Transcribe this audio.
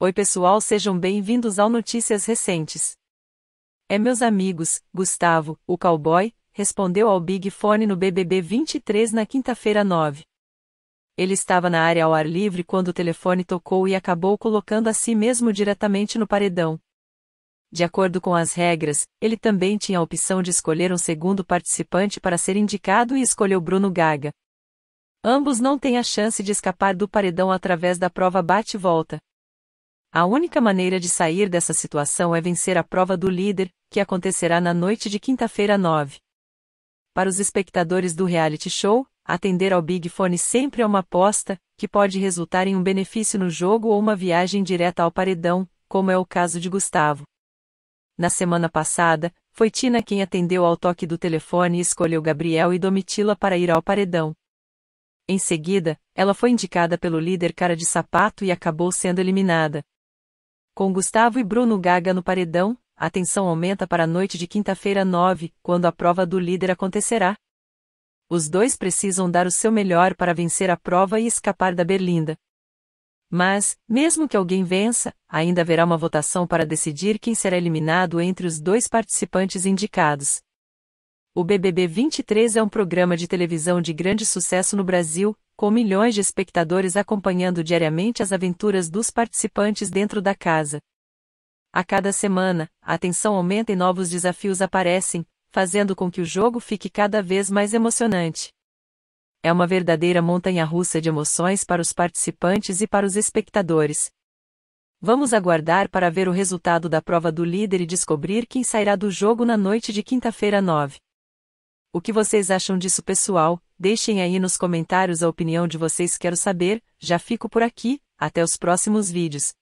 Oi pessoal, sejam bem-vindos ao Notícias Recentes. É meus amigos, Gustavo, o cowboy, respondeu ao Big Fone no BBB 23 na quinta-feira 9. Ele estava na área ao ar livre quando o telefone tocou e acabou colocando a si mesmo diretamente no paredão. De acordo com as regras, ele também tinha a opção de escolher um segundo participante para ser indicado e escolheu Bruno Gaga. Ambos não têm a chance de escapar do paredão através da prova bate-volta. A única maneira de sair dessa situação é vencer a prova do líder, que acontecerá na noite de quinta-feira 9. Para os espectadores do reality show, atender ao Big Fone sempre é uma aposta, que pode resultar em um benefício no jogo ou uma viagem direta ao paredão, como é o caso de Gustavo. Na semana passada, foi Tina quem atendeu ao toque do telefone e escolheu Gabriel e Domitila para ir ao paredão. Em seguida, ela foi indicada pelo líder Cara de Sapato e acabou sendo eliminada. Com Gustavo e Bruno Gaga no paredão, a tensão aumenta para a noite de quinta-feira 9, quando a prova do líder acontecerá. Os dois precisam dar o seu melhor para vencer a prova e escapar da berlinda. Mas, mesmo que alguém vença, ainda haverá uma votação para decidir quem será eliminado entre os dois participantes indicados. O BBB 23 é um programa de televisão de grande sucesso no Brasil, com milhões de espectadores acompanhando diariamente as aventuras dos participantes dentro da casa. A cada semana, a atenção aumenta e novos desafios aparecem, fazendo com que o jogo fique cada vez mais emocionante. É uma verdadeira montanha-russa de emoções para os participantes e para os espectadores. Vamos aguardar para ver o resultado da prova do líder e descobrir quem sairá do jogo na noite de quinta-feira 9. O que vocês acham disso, pessoal? Deixem aí nos comentários a opinião de vocês, quero saber. Já fico por aqui, até os próximos vídeos.